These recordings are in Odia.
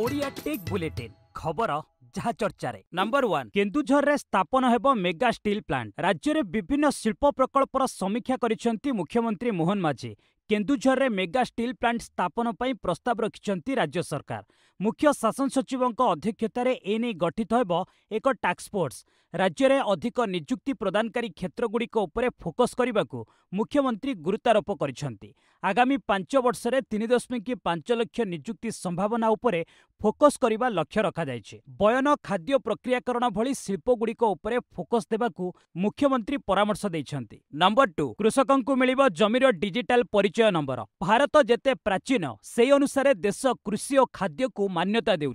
ଓଡ଼ିଆ ଟେକ୍ ବୁଲେଟିନ୍ ଖବର ଯାହା ଚର୍ଚ୍ଚାରେ ନମ୍ବର ୱାନ୍ କେନ୍ଦୁଝରରେ ସ୍ଥାପନ ହେବ ମେଗା ଷ୍ଟିଲ୍ ପ୍ଲାଣ୍ଟ ରାଜ୍ୟରେ ବିଭିନ୍ନ ଶିଳ୍ପ ପ୍ରକଳ୍ପର ସମୀକ୍ଷା କରିଛନ୍ତି ମୁଖ୍ୟମନ୍ତ୍ରୀ ମୋହନ ମାଝୀ କେନ୍ଦୁଝରରେ ମେଗା ଷ୍ଟିଲ୍ ପ୍ଲାଣ୍ଟ ସ୍ଥାପନ ପାଇଁ ପ୍ରସ୍ତାବ ରଖିଛନ୍ତି ରାଜ୍ୟ ସରକାର ମୁଖ୍ୟ ଶାସନ ସଚିବଙ୍କ ଅଧ୍ୟକ୍ଷତାରେ ଏନେଇ ଗଠିତ ହେବ ଏକ ଟାସ୍କଫୋର୍ସ ରାଜ୍ୟରେ ଅଧିକ ନିଯୁକ୍ତି ପ୍ରଦାନକାରୀ କ୍ଷେତ୍ରଗୁଡ଼ିକ ଉପରେ ଫୋକସ୍ କରିବାକୁ ମୁଖ୍ୟମନ୍ତ୍ରୀ ଗୁରୁତ୍ୱାରୋପ କରିଛନ୍ତି ଆଗାମୀ ପାଞ୍ଚ ବର୍ଷରେ ତିନି ଦଶମିକ ପାଞ୍ଚ ଲକ୍ଷ ନିଯୁକ୍ତି ସମ୍ଭାବନା ଉପରେ ଫୋକସ୍ କରିବା ଲକ୍ଷ୍ୟ ରଖାଯାଇଛି ବୟନ ଖାଦ୍ୟ ପ୍ରକ୍ରିୟାକରଣ ଭଳି ଶିଳ୍ପଗୁଡ଼ିକ ଉପରେ ଫୋକସ୍ ଦେବାକୁ ମୁଖ୍ୟମନ୍ତ୍ରୀ ପରାମର୍ଶ ଦେଇଛନ୍ତି ନମ୍ବର ଟୁ କୃଷକଙ୍କୁ ମିଳିବ ଜମିର ଡିଜିଟାଲ୍ ପରିଚୟ ନମ୍ବର ଭାରତ ଯେତେ ପ୍ରାଚୀନ ସେହି ଅନୁସାରେ ଦେଶ କୃଷି ଓ ଖାଦ୍ୟକୁ मान्यता दे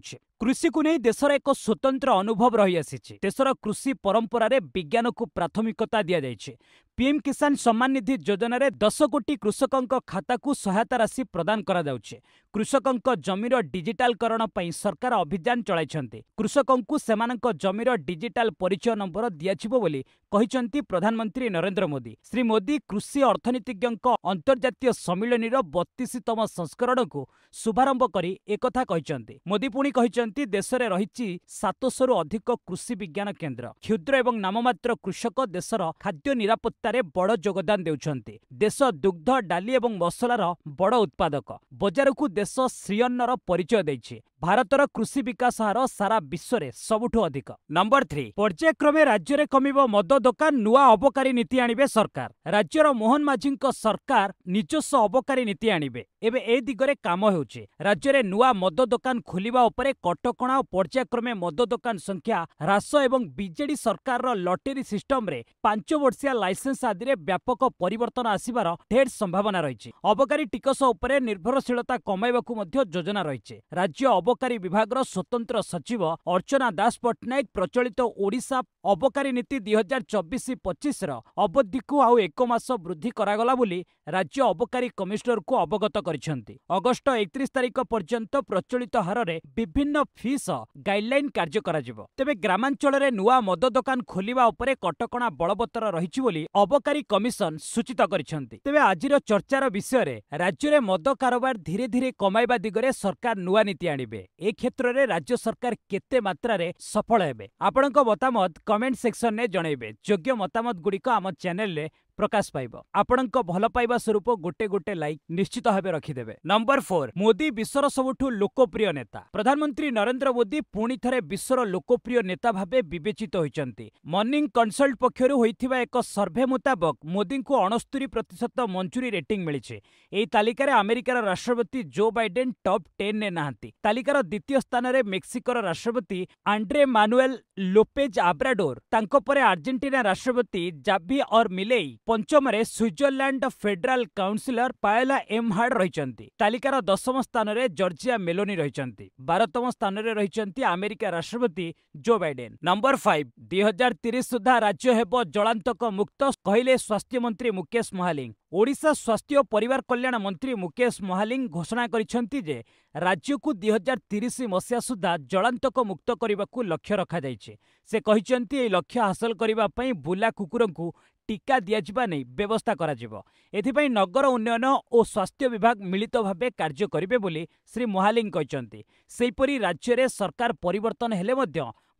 କୃଷିକୁ ନେଇ ଦେଶର ଏକ ସ୍ୱତନ୍ତ୍ର ଅନୁଭବ ରହିଆସିଛି ଦେଶର କୃଷି ପରମ୍ପରାରେ ବିଜ୍ଞାନକୁ ପ୍ରାଥମିକତା ଦିଆଯାଇଛି ପିଏମ୍ କିଷାନ ସମ୍ମାନ ନିଧି ଯୋଜନାରେ ଦଶ କୋଟି କୃଷକଙ୍କ ଖାତାକୁ ସହାୟତା ରାଶି ପ୍ରଦାନ କରାଯାଉଛି କୃଷକଙ୍କ ଜମିର ଡିଜିଟାଲକରଣ ପାଇଁ ସରକାର ଅଭିଯାନ ଚଳାଇଛନ୍ତି କୃଷକଙ୍କୁ ସେମାନଙ୍କ ଜମିର ଡିଜିଟାଲ ପରିଚୟ ନମ୍ବର ଦିଆଯିବ ବୋଲି କହିଛନ୍ତି ପ୍ରଧାନମନ୍ତ୍ରୀ ନରେନ୍ଦ୍ର ମୋଦି ଶ୍ରୀ ମୋଦି କୃଷି ଅର୍ଥନୀତିଜ୍ଞଙ୍କ ଅନ୍ତର୍ଜାତୀୟ ସମ୍ମିଳନୀର ବତିଶତମ ସଂସ୍କରଣକୁ ଶୁଭାରମ୍ଭ କରି ଏକଥା କହିଛନ୍ତି ମୋଦି ପୁଣି କହିଛନ୍ତି କହିଛନ୍ତି ଦେଶରେ ରହିଛି ସାତଶହରୁ ଅଧିକ କୃଷି ବିଜ୍ଞାନ କେନ୍ଦ୍ର କ୍ଷୁଦ୍ର ଏବଂ ନାମମାତ୍ର କୃଷକ ଦେଶର ଖାଦ୍ୟ ନିରାପତ୍ତାରେ ବଡ଼ ଯୋଗଦାନ ଦେଉଛନ୍ତି ଦେଶ ଦୁଗ୍ଧ ଡାଲି ଏବଂ ମସଲାର ବଡ଼ ଉତ୍ପାଦକ ବଜାରକୁ ଦେଶ ଶ୍ରୀଅନ୍ନର ପରିଚୟ ଦେଇଛି ଭାରତର କୃଷି ବିକାଶ ହାର ସାରା ବିଶ୍ୱରେ ସବୁଠୁ ଅଧିକ ନମ୍ବର ଥ୍ରୀ ପର୍ଯ୍ୟାୟକ୍ରମେ ରାଜ୍ୟରେ କମିବ ମଦ ଦୋକାନ ନୂଆ ଅବକାରୀ ନୀତି ଆଣିବେ ସରକାର ରାଜ୍ୟର ମୋହନ ମାଝୀଙ୍କ ସରକାର ନିଜସ୍ୱ ଅବକାରୀ ନୀତି ଆଣିବେ ଏବେ ଏ ଦିଗରେ କାମ ହେଉଛି ରାଜ୍ୟରେ ନୂଆ ମଦ ଦୋକାନ ଖୋଲିବା ଉପରେ କଟକ କଟକଣା ଓ ପର୍ଯ୍ୟାୟକ୍ରମେ ମଦ ଦୋକାନ ସଂଖ୍ୟା ହ୍ରାସ ଏବଂ ବିଜେଡି ସରକାରର ଲଟେରୀ ସିଷ୍ଟମରେ ପାଞ୍ଚ ବର୍ଷିଆ ଲାଇସେନ୍ସ ଆଦିରେ ବ୍ୟାପକ ପରିବର୍ତ୍ତନ ଆସିବାର ଢେର ସମ୍ଭାବନା ରହିଛି ଅବକାରୀ ଟିକସ ଉପରେ ନିର୍ଭରଶୀଳତା କମାଇବାକୁ ମଧ୍ୟ ଯୋଜନା ରହିଛି ରାଜ୍ୟ ଅବକାରୀ ବିଭାଗର ସ୍ୱତନ୍ତ୍ର ସଚିବ ଅର୍ଚ୍ଚନା ଦାସ ପଟ୍ଟନାୟକ ପ୍ରଚଳିତ ଓଡ଼ିଶା ଅବକାରୀ ନୀତି ଦୁଇ ହଜାର ଚବିଶ ପଚିଶର ଅବଧିକୁ ଆଉ ଏକ ମାସ ବୃଦ୍ଧି କରାଗଲା ବୋଲି ରାଜ୍ୟ ଅବକାରୀ କମିଶନରଙ୍କୁ ଅବଗତ କରିଛନ୍ତି ଅଗଷ୍ଟ ଏକତିରିଶ ତାରିଖ ପର୍ଯ୍ୟନ୍ତ ପ୍ରଚଳିତ ହାରରେ ବିଭିନ୍ନ ଫି ସହ ଗାଇଡ୍ଲାଇନ୍ କାର୍ଯ୍ୟ କରାଯିବ ତେବେ ଗ୍ରାମାଞ୍ଚଳରେ ନୂଆ ମଦ ଦୋକାନ ଖୋଲିବା ଉପରେ କଟକଣା ବଳବତ୍ତର ରହିଛି ବୋଲି ଅବକାରୀ କମିଶନ ସୂଚିତ କରିଛନ୍ତି ତେବେ ଆଜିର ଚର୍ଚ୍ଚାର ବିଷୟରେ ରାଜ୍ୟରେ ମଦ କାରବାର ଧୀରେ ଧୀରେ କମାଇବା ଦିଗରେ ସରକାର ନୂଆ ନୀତି ଆଣିବେ ଏ କ୍ଷେତ୍ରରେ ରାଜ୍ୟ ସରକାର କେତେ ମାତ୍ରାରେ ସଫଳ ହେବେ ଆପଣଙ୍କ ମତାମତ କମେଣ୍ଟ ସେକ୍ସନରେ ଜଣାଇବେ ଯୋଗ୍ୟ ମତାମତଗୁଡ଼ିକ ଆମ ଚ୍ୟାନେଲରେ ପ୍ରକାଶ ପାଇବ ଆପଣଙ୍କ ଭଲ ପାଇବା ସ୍ୱରୂପ ଗୋଟେ ଗୋଟେ ଲାଇକ୍ ନିଶ୍ଚିତ ଭାବେ ରଖିଦେବେ ନମ୍ବର ଫୋର୍ ମୋଦି ବିଶ୍ୱର ସବୁଠୁ ଲୋକପ୍ରିୟ ନେତା ପ୍ରଧାନମନ୍ତ୍ରୀ ନରେନ୍ଦ୍ର ମୋଦି ପୁଣି ଥରେ ବିଶ୍ୱର ଲୋକପ୍ରିୟ ନେତା ଭାବେ ବିବେଚିତ ହୋଇଛନ୍ତି ମର୍ଣ୍ଣିଂ କନସଲ୍ଟ ପକ୍ଷରୁ ହୋଇଥିବା ଏକ ସର୍ଭେ ମୁତାବକ ମୋଦିଙ୍କୁ ଅଣସ୍ତୁରି ପ୍ରତିଶତ ମଞ୍ଜୁରୀ ରେଟିଂ ମିଳିଛି ଏହି ତାଲିକାରେ ଆମେରିକାର ରାଷ୍ଟ୍ରପତି ଜୋ ବାଇଡେନ୍ ଟପ୍ ଟେନ୍ରେ ନାହାନ୍ତି ତାଲିକାର ଦ୍ୱିତୀୟ ସ୍ଥାନରେ ମେକ୍ସିକୋର ରାଷ୍ଟ୍ରପତି ଆଣ୍ଡ୍ରେ ମାନୁଏଲ୍ ଲୋପେଜ୍ ଆବ୍ରାଡୋର ତାଙ୍କ ପରେ ଆର୍ଜେଣ୍ଟିନା ରାଷ୍ଟ୍ରପତି ଜାଭି ଅର୍ ମିଲେଇ ପଞ୍ଚମରେ ସ୍ୱିଜରଲ୍ୟାଣ୍ଡ ଫେଡେରାଲ କାଉନସିଲର ପାଏଲା ଏମ୍ହାର୍ଡ ରହିଛନ୍ତି ତାଲିକାର ଦଶମ ସ୍ଥାନରେ ଜର୍ଜିଆ ମେଲୋନି ରହିଛନ୍ତି ବାରତମ ସ୍ଥାନରେ ରହିଛନ୍ତି ଆମେରିକା ରାଷ୍ଟ୍ରପତି ଜୋ ବାଇଡେନ୍ ନମ୍ବର ଫାଇଭ୍ ଦୁଇ ହଜାର ତିରିଶ ସୁଦ୍ଧା ରାଜ୍ୟ ହେବ ଜଳାନ୍ତକ ମୁକ୍ତ କହିଲେ ସ୍ୱାସ୍ଥ୍ୟମନ୍ତ୍ରୀ ମୁକେଶ ମହାଲିଂ ଓଡ଼ିଶା ସ୍ୱାସ୍ଥ୍ୟ ଓ ପରିବାର କଲ୍ୟାଣ ମନ୍ତ୍ରୀ ମୁକେଶ ମହାଲିଂ ଘୋଷଣା କରିଛନ୍ତି ଯେ ରାଜ୍ୟକୁ ଦୁଇ ହଜାର ତିରିଶ ମସିହା ସୁଦ୍ଧା ଜଳାନ୍ତକ ମୁକ୍ତ କରିବାକୁ ଲକ୍ଷ୍ୟ ରଖାଯାଇଛି ସେ କହିଛନ୍ତି ଏହି ଲକ୍ଷ୍ୟ ହାସଲ କରିବା ପାଇଁ ବୁଲା କୁକୁରଙ୍କୁ ଟିକା ଦିଆଯିବା ନେଇ ବ୍ୟବସ୍ଥା କରାଯିବ ଏଥିପାଇଁ ନଗର ଉନ୍ନୟନ ଓ ସ୍ୱାସ୍ଥ୍ୟ ବିଭାଗ ମିଳିତ ଭାବେ କାର୍ଯ୍ୟ କରିବେ ବୋଲି ଶ୍ରୀ ମୋହାଲିଂ କହିଛନ୍ତି ସେହିପରି ରାଜ୍ୟରେ ସରକାର ପରିବର୍ତ୍ତନ ହେଲେ ମଧ୍ୟ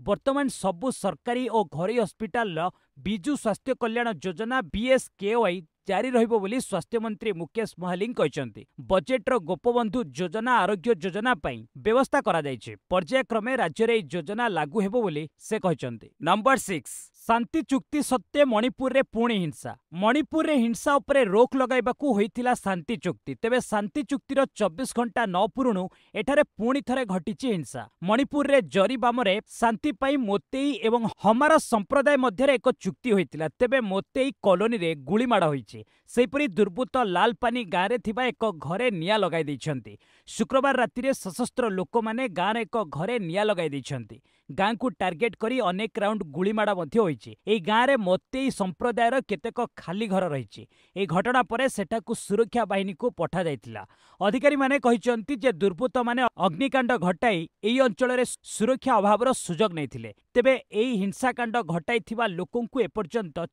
ବର୍ତ୍ତମାନ ସବୁ ସରକାରୀ ଓ ଘରୋଇ ହସ୍ପିଟାଲର ବିଜୁ ସ୍ୱାସ୍ଥ୍ୟ କଲ୍ୟାଣ ଯୋଜନା ବିଏସ୍କେୱାଇ ଜାରି ରହିବ ବୋଲି ସ୍ୱାସ୍ଥ୍ୟମନ୍ତ୍ରୀ ମୁକେଶ ମହାଲିଂ କହିଛନ୍ତି ବଜେଟ୍ର ଗୋପବନ୍ଧୁ ଯୋଜନା ଆରୋଗ୍ୟ ଯୋଜନା ପାଇଁ ବ୍ୟବସ୍ଥା କରାଯାଇଛି ପର୍ଯ୍ୟାୟକ୍ରମେ ରାଜ୍ୟରେ ଏହି ଯୋଜନା ଲାଗୁ ହେବ ବୋଲି ସେ କହିଛନ୍ତି ନମ୍ବର ସିକ୍ସ ଶାନ୍ତି ଚୁକ୍ତି ସତ୍ତ୍ୱେ ମଣିପୁରରେ ପୁଣି ହିଂସା ମଣିପୁରରେ ହିଂସା ଉପରେ ରୋକ ଲଗାଇବାକୁ ହୋଇଥିଲା ଶାନ୍ତି ଚୁକ୍ତି ତେବେ ଶାନ୍ତି ଚୁକ୍ତିର ଚବିଶ ଘଣ୍ଟା ନ ପୂରୁଣୁ ଏଠାରେ ପୁଣି ଥରେ ଘଟିଛି ହିଂସା ମଣିପୁରରେ ଜରି ବାମରେ ଶାନ୍ତି ପାଇଁ ମୋତେଇ ଏବଂ ହମାର ସମ୍ପ୍ରଦାୟ ମଧ୍ୟରେ ଏକ ଚୁକ୍ତି ହୋଇଥିଲା ତେବେ ମୋତେଇ କଲୋନୀରେ ଗୁଳିମାଡ଼ ହୋଇଛି ସେହିପରି ଦୁର୍ବୃତ୍ତ ଲାଲପାନି ଗାଁରେ ଥିବା ଏକ ଘରେ ନିଆଁ ଲଗାଇ ଦେଇଛନ୍ତି ଶୁକ୍ରବାର ରାତିରେ ସଶସ୍ତ୍ର ଲୋକମାନେ ଗାଁର ଏକ ଘରେ ନିଆଁ ଲଗାଇ ଦେଇଛନ୍ତି ଗାଁକୁ ଟାର୍ଗେଟ କରି ଅନେକ ରାଉଣ୍ଡ ଗୁଳିମାଡ଼ ମଧ୍ୟ ହୋଇଛି गाँ र मते सम्प्रदाय केतक खाली घर रहेछ ए घटना पर सठाको सुरक्षा बाहिरको पठाइला अधिकुर्वत्त म अग्निकाण्ड घटा यही अञ्चल सुरक्षा अभाव र सुझो नै तेबी हिंसाकाण्ड घटा लोक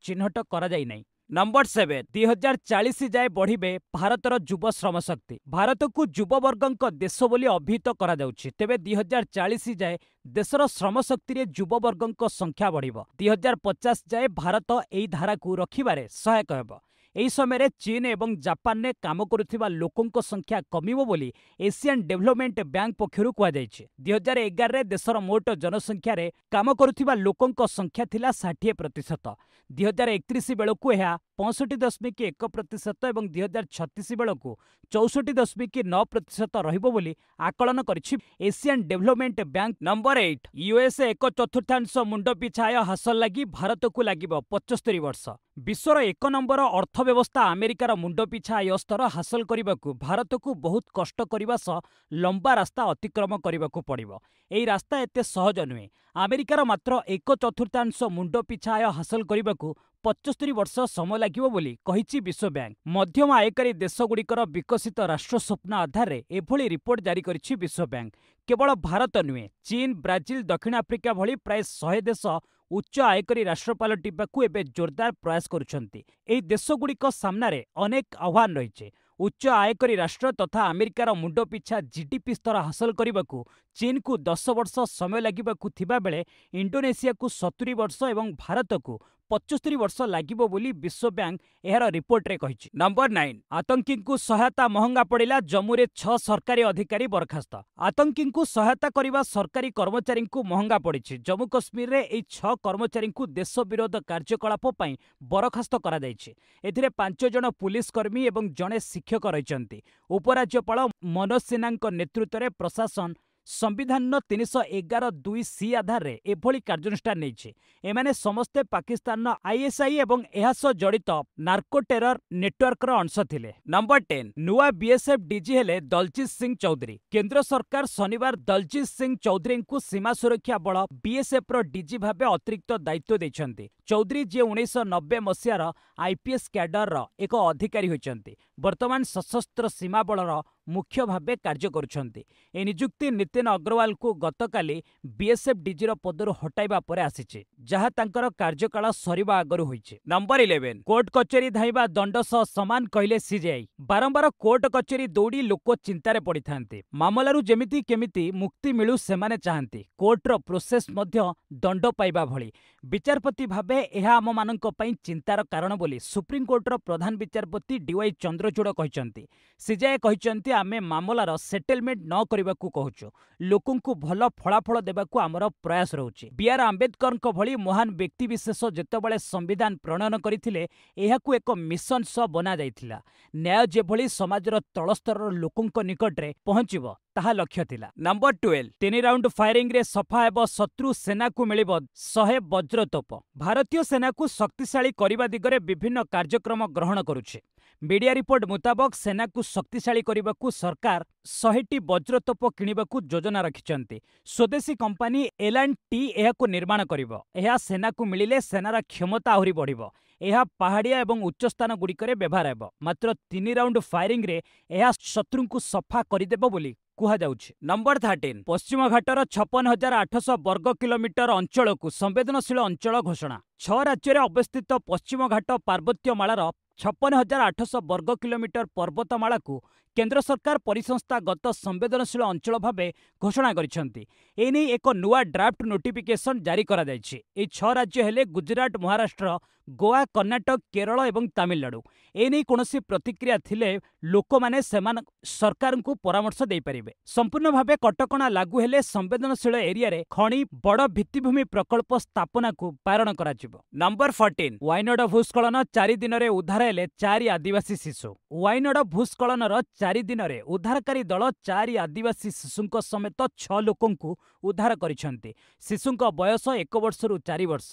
चिह्नटाइ नै ନମ୍ବର ସେଭେନ୍ ଦୁଇ ହଜାର ଚାଳିଶ ଯାଏଁ ବଢ଼ିବେ ଭାରତର ଯୁବ ଶ୍ରମଶକ୍ତି ଭାରତକୁ ଯୁବବର୍ଗଙ୍କ ଦେଶ ବୋଲି ଅଭିହିତ କରାଯାଉଛି ତେବେ ଦୁଇ ହଜାର ଚାଳିଶ ଯାଏଁ ଦେଶର ଶ୍ରମଶକ୍ତିରେ ଯୁବବର୍ଗଙ୍କ ସଂଖ୍ୟା ବଢ଼ିବ ଦୁଇ ହଜାର ପଚାଶ ଯାଏଁ ଭାରତ ଏହି ଧାରାକୁ ରଖିବାରେ ସହାୟକ ହେବ ଏହି ସମୟରେ ଚୀନ ଏବଂ ଜାପାନରେ କାମ କରୁଥିବା ଲୋକଙ୍କ ସଂଖ୍ୟା କମିବ ବୋଲି ଏସିଆନ୍ ଡେଭଲପମେଣ୍ଟ ବ୍ୟାଙ୍କ ପକ୍ଷରୁ କୁହାଯାଇଛି ଦୁଇ ହଜାର ଏଗାରରେ ଦେଶର ମୋଟ ଜନସଂଖ୍ୟାରେ କାମ କରୁଥିବା ଲୋକଙ୍କ ସଂଖ୍ୟା ଥିଲା ଷାଠିଏ ପ୍ରତିଶତ ଦୁଇ ହଜାର ଏକତିରିଶ ବେଳକୁ ଏହା ପଞ୍ଚଷଠି ଦଶମିକ ଏକ ପ୍ରତିଶତ ଏବଂ ଦୁଇ ହଜାର ଛତିଶ ବେଳକୁ ଚଉଷଠି ଦଶମିକ ନଅ ପ୍ରତିଶତ ରହିବ ବୋଲି ଆକଳନ କରିଛି Asian Development Bank number eight USA ଏକ ଚତୁର୍ଥାଂଶ ମୁଣ୍ଡ ପିଛା ଆୟ ହାସଲ ଲାଗି ଭାରତକୁ ଲାଗିବ ପଞ୍ଚସ୍ତରୀ ବର୍ଷ ବିଶ୍ୱର ଏକ ନମ୍ବର ଅର୍ଥବ୍ୟବସ୍ଥା ଆମେରିକାର ମୁଣ୍ଡପିଛା ଆୟ ସ୍ତର ହାସଲ କରିବାକୁ ଭାରତକୁ ବହୁତ କଷ୍ଟ କରିବା ସହ ଲମ୍ବା ରାସ୍ତା ଅତିକ୍ରମ କରିବାକୁ ପଡ଼ିବ ଏହି ରାସ୍ତା ଏତେ ସହଜ ନୁହେଁ ଆମେରିକାର ମାତ୍ର ଏକ ଚତୁର୍ଥାଂଶ ମୁଣ୍ଡପିଛା ଆୟ ହାସଲ କରିବାକୁ ପଚସ୍ତରୀ ବର୍ଷ ସମୟ ଲାଗିବ ବୋଲି କହିଛି ବିଶ୍ୱବ୍ୟାଙ୍କ ମଧ୍ୟମ ଆୟକାରୀ ଦେଶଗୁଡ଼ିକର ବିକଶିତ ରାଷ୍ଟ୍ର ସ୍ୱପ୍ନ ଆଧାରରେ ଏଭଳି ରିପୋର୍ଟ ଜାରି କରିଛି ବିଶ୍ୱବ୍ୟାଙ୍କ କେବଳ ଭାରତ ନୁହେଁ ଚୀନ ବ୍ରାଜିଲ ଦକ୍ଷିଣ ଆଫ୍ରିକା ଭଳି ପ୍ରାୟ ଶହେ ଦେଶ ଉଚ୍ଚ ଆୟକରୀ ରାଷ୍ଟ୍ର ପାଲଟିବାକୁ ଏବେ ଜୋରଦାର ପ୍ରୟାସ କରୁଛନ୍ତି ଏହି ଦେଶଗୁଡ଼ିକ ସାମ୍ନାରେ ଅନେକ ଆହ୍ୱାନ ରହିଛି ଉଚ୍ଚ ଆୟକରୀ ରାଷ୍ଟ୍ର ତଥା ଆମେରିକାର ମୁଣ୍ଡପିଛା ଜିଡିପି ସ୍ତର ହାସଲ କରିବାକୁ ଚୀନକୁ ଦଶ ବର୍ଷ ସମୟ ଲାଗିବାକୁ ଥିବାବେଳେ ଇଣ୍ଡୋନେସିଆକୁ ସତୁରି ବର୍ଷ ଏବଂ ଭାରତକୁ ପଚସ୍ତରୀ ବର୍ଷ ଲାଗିବ ବୋଲି ବିଶ୍ୱବ୍ୟାଙ୍କ ଏହାର ରିପୋର୍ଟରେ କହିଛି ନମ୍ବର ନାଇନ୍ ଆତଙ୍କୀଙ୍କୁ ସହାୟତା ମହଙ୍ଗା ପଡ଼ିଲା ଜମ୍ମୁରେ ଛଅ ସରକାରୀ ଅଧିକାରୀ ବରଖାସ୍ତ ଆତଙ୍କୀଙ୍କୁ ସହାୟତା କରିବା ସରକାରୀ କର୍ମଚାରୀଙ୍କୁ ମହଙ୍ଗା ପଡ଼ିଛି ଜମ୍ମୁ କାଶ୍ମୀରରେ ଏହି ଛଅ କର୍ମଚାରୀଙ୍କୁ ଦେଶ ବିରୋଧ କାର୍ଯ୍ୟକଳାପ ପାଇଁ ବରଖାସ୍ତ କରାଯାଇଛି ଏଥିରେ ପାଞ୍ଚ ଜଣ ପୁଲିସ କର୍ମୀ ଏବଂ ଜଣେ ଶିକ୍ଷକ ରହିଛନ୍ତି ଉପରାଜ୍ୟପାଳ ମନୋଜ ସିହ୍ନାଙ୍କ ନେତୃତ୍ୱରେ ପ୍ରଶାସନ ସମ୍ବିଧାନ ତିନିଶହ ଏଗାର ଦୁଇ ସି ଆଧାରରେ ଏଭଳି କାର୍ଯ୍ୟାନୁଷ୍ଠାନ ନେଇଛି ଏମାନେ ସମସ୍ତେ ପାକିସ୍ତାନର ଆଇଏସ୍ଆଇ ଏବଂ ଏହା ସହ ଜଡ଼ିତ ନାର୍କୋ ଟେରର ନେଟୱାର୍କର ଅଂଶ ଥିଲେ ନମ୍ବର ଟେନ୍ ନୂଆ ବିଏସ୍ଏଫ୍ ଡିଜି ହେଲେ ଦଲଜିତ୍ ସିଂ ଚୌଧୁରୀ କେନ୍ଦ୍ର ସରକାର ଶନିବାର ଦଲଜିତ୍ ସିଂ ଚୌଧୁରୀଙ୍କୁ ସୀମା ସୁରକ୍ଷା ବଳ ବିଏସ୍ଏଫ୍ର ଡିଜି ଭାବେ ଅତିରିକ୍ତ ଦାୟିତ୍ୱ ଦେଇଛନ୍ତି ଚୌଧୁରୀ ଯିଏ ଉଣେଇଶହ ନବେ ମସିହାର ଆଇପିଏସ୍ କ୍ୟାଡରର ଏକ ଅଧିକାରୀ ହୋଇଛନ୍ତି ବର୍ତ୍ତମାନ ସଶସ୍ତ୍ର ସୀମା ବଳର ମୁଖ୍ୟ ଭାବେ କାର୍ଯ୍ୟ କରୁଛନ୍ତି ଏ ନିଯୁକ୍ତି ନୀତିନ ଅଗ୍ରୱାଲଙ୍କୁ ଗତକାଲି ବିଏସ୍ଏଫ୍ ଡିଜିର ପଦରୁ ହଟାଇବା ପରେ ଆସିଛି ଯାହା ତାଙ୍କର କାର୍ଯ୍ୟକାଳ ସରିବା ଆଗରୁ ହୋଇଛି ନମ୍ବର ଇଲେଭେନ୍ କୋର୍ଟ କଚେରୀ ଧାଇଁବା ଦଣ୍ଡ ସହ ସମାନ କହିଲେ ସିଜେଆଇ ବାରମ୍ବାର କୋର୍ଟ କଚେରୀ ଦୌଡ଼ି ଲୋକ ଚିନ୍ତାରେ ପଡ଼ିଥାନ୍ତି ମାମଲାରୁ ଯେମିତି କେମିତି ମୁକ୍ତି ମିଳୁ ସେମାନେ ଚାହାନ୍ତି କୋର୍ଟର ପ୍ରୋସେସ୍ ମଧ୍ୟ ଦଣ୍ଡ ପାଇବା ଭଳି ବିଚାରପତି ଭାବେ ଏହା ଆମମାନଙ୍କ ପାଇଁ ଚିନ୍ତାର କାରଣ ବୋଲି ସୁପ୍ରିମକୋର୍ଟର ପ୍ରଧାନ ବିଚାରପତି ଡିୱାଇ ଚନ୍ଦ୍ରଚୂଡ଼ କହିଛନ୍ତି ସିଜେଆଇ କହିଛନ୍ତି ଆମେ ମାମଲାର ସେଟେଲମେଣ୍ଟ ନ କରିବାକୁ କହୁଛୁ ଲୋକଙ୍କୁ ଭଲ ଫଳାଫଳ ଦେବାକୁ ଆମର ପ୍ରୟାସ ରହୁଛି ବିଆର୍ ଆମ୍ବେଦକରଙ୍କ ଭଳି ମହାନ ବ୍ୟକ୍ତିବିଶେଷ ଯେତେବେଳେ ସମ୍ବିଧାନ ପ୍ରଣୟନ କରିଥିଲେ ଏହାକୁ ଏକ ମିଶନ ସହ ବନାଯାଇଥିଲା ନ୍ୟାୟ ଯେଭଳି ସମାଜର ତଳସ୍ତରର ଲୋକଙ୍କ ନିକଟରେ ପହଞ୍ଚିବ ତାହା ଲକ୍ଷ୍ୟ ଥିଲା ନମ୍ବର ଟୁଏଲ୍ଭ ତିନି ରାଉଣ୍ଡ ଫାୟାରିଂରେ ସଫା ହେବ ଶତ୍ରୁ ସେନାକୁ ମିଳିବ ଶହେ ବଜ୍ରତୋପ ଭାରତୀୟ ସେନାକୁ ଶକ୍ତିଶାଳୀ କରିବା ଦିଗରେ ବିଭିନ୍ନ କାର୍ଯ୍ୟକ୍ରମ ଗ୍ରହଣ କରୁଛି ମିଡିଆ ରିପୋର୍ଟ ମୁତାବକ ସେନାକୁ ଶକ୍ତିଶାଳୀ କରିବାକୁ ସରକାର ଶହେଟି ବଜ୍ରତୋପ କିଣିବାକୁ ଯୋଜନା ରଖିଛନ୍ତି ସ୍ୱଦେଶୀ କମ୍ପାନୀ ଏଲାଣ୍ଡ ଟି ଏହାକୁ ନିର୍ମାଣ କରିବ ଏହା ସେନାକୁ ମିଳିଲେ ସେନାର କ୍ଷମତା ଆହୁରି ବଢ଼ିବ ଏହା ପାହାଡ଼ିଆ ଏବଂ ଉଚ୍ଚସ୍ଥାନଗୁଡ଼ିକରେ ବ୍ୟବହାର ହେବ ମାତ୍ର ତିନି ରାଉଣ୍ଡ ଫାୟାରିଂରେ ଏହା ଶତ୍ରୁଙ୍କୁ ସଫା କରିଦେବ ବୋଲି କୁହାଯାଉଛି ନମ୍ବର ଥାର୍ଟିନ୍ ପଶ୍ଚିମଘାଟର ଛପନ ହଜାର ଆଠଶହ ବର୍ଗ କିଲୋମିଟର ଅଞ୍ଚଳକୁ ସମ୍ବେଦନଶୀଳ ଅଞ୍ଚଳ ଘୋଷଣା ଛଅ ରାଜ୍ୟରେ ଅବସ୍ଥିତ ପଶ୍ଚିମଘାଟ ପାର୍ବତ୍ୟମାଳାର ଛପନ ହଜାର ଆଠଶହ ବର୍ଗ କିଲୋମିଟର ପର୍ବତମାଳାକୁ କେନ୍ଦ୍ର ସରକାର ପରିସଂସ୍ଥା ଗତ ସମ୍ବେଦନଶୀଳ ଅଞ୍ଚଳ ଭାବେ ଘୋଷଣା କରିଛନ୍ତି ଏନେଇ ଏକ ନୂଆ ଡ୍ରାଫ୍ଟ ନୋଟିଫିକେସନ୍ ଜାରି କରାଯାଇଛି ଏହି ଛଅ ରାଜ୍ୟ ହେଲେ ଗୁଜରାଟ ମହାରାଷ୍ଟ୍ର ଗୋଆ କର୍ଣ୍ଣାଟକ କେରଳ ଏବଂ ତାମିଲନାଡ଼ୁ ଏନେଇ କୌଣସି ପ୍ରତିକ୍ରିୟା ଥିଲେ ଲୋକମାନେ ସେମାନେ ସରକାରଙ୍କୁ ପରାମର୍ଶ ଦେଇପାରିବେ ସମ୍ପୂର୍ଣ୍ଣ ଭାବେ କଟକଣା ଲାଗୁ ହେଲେ ସମ୍ବେଦନଶୀଳ ଏରିଆରେ ଖଣି ବଡ଼ ଭିତ୍ତିଭୂମି ପ୍ରକଳ୍ପ ସ୍ଥାପନାକୁ ବାରଣ କରାଯିବ ନମ୍ବର ଫର୍ଟିନ୍ ୱାଇନଡ଼ ଭୂସ୍କଳନ ଚାରିଦିନରେ ଉଦ୍ଧାର ହେଲେ ଚାରି ଆଦିବାସୀ ଶିଶୁ ୱାଇନଡ଼ ଭୂସ୍କଳନର ଚାରିଦିନରେ ଉଦ୍ଧାରକାରୀ ଦଳ ଚାରି ଆଦିବାସୀ ଶିଶୁଙ୍କ ସମେତ ଛଅ ଲୋକଙ୍କୁ ଉଦ୍ଧାର କରିଛନ୍ତି ଶିଶୁଙ୍କ ବୟସ ଏକ ବର୍ଷରୁ ଚାରି ବର୍ଷ